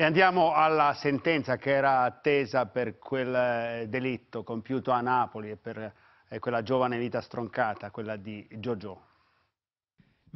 E andiamo alla sentenza che era attesa per quel eh, delitto compiuto a Napoli e per eh, quella giovane vita stroncata, quella di Giorgio.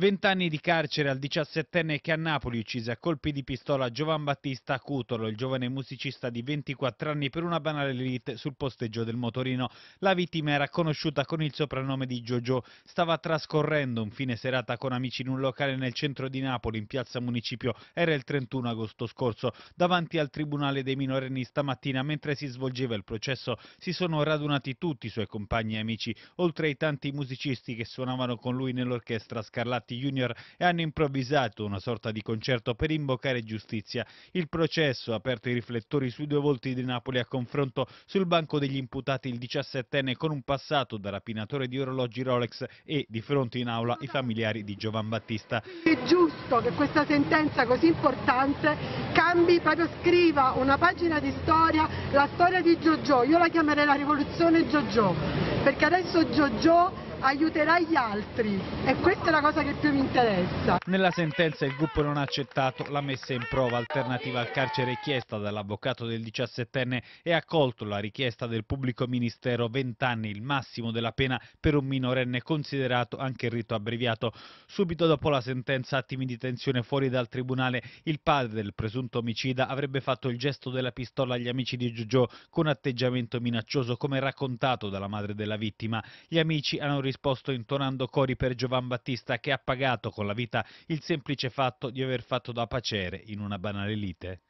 Vent'anni di carcere al diciassettenne che a Napoli uccise a colpi di pistola Giovan Battista Cutolo, il giovane musicista di 24 anni, per una banale elite sul posteggio del motorino. La vittima era conosciuta con il soprannome di Jojo. Stava trascorrendo un fine serata con amici in un locale nel centro di Napoli, in piazza Municipio. Era il 31 agosto scorso. Davanti al Tribunale dei minorenni stamattina, mentre si svolgeva il processo, si sono radunati tutti i suoi compagni e amici, oltre ai tanti musicisti che suonavano con lui nell'orchestra Scarlatti Andreotti Jr. e hanno improvvisato una sorta di concerto per invocare giustizia. Il processo ha aperto i riflettori sui due volti di Napoli a confronto sul banco degli imputati il 17enne con un passato da rapinatore di orologi Rolex e di fronte in aula i familiari di Giovan Battista. È giusto che questa sentenza così importante cambi, proprio scriva una pagina di storia, la storia di Giorgio, io la chiamerei la rivoluzione Giorgio, perché adesso Giorgio aiuterà gli altri e questa è la cosa che più mi interessa. Nella sentenza il gruppo non ha accettato la messa in prova alternativa al carcere chiesta dall'avvocato del 17enne e ha accolto la richiesta del pubblico ministero 20 anni, il massimo della pena per un minorenne considerato anche il rito abbreviato. Subito dopo la sentenza, attimi di tensione fuori dal tribunale, il padre del presunto omicida avrebbe fatto il gesto della pistola agli amici di Giugio con atteggiamento minaccioso come raccontato dalla madre della vittima. Gli amici hanno ricevuto risposto intonando cori per Giovan Battista che ha pagato con la vita il semplice fatto di aver fatto da pacere in una banale lite.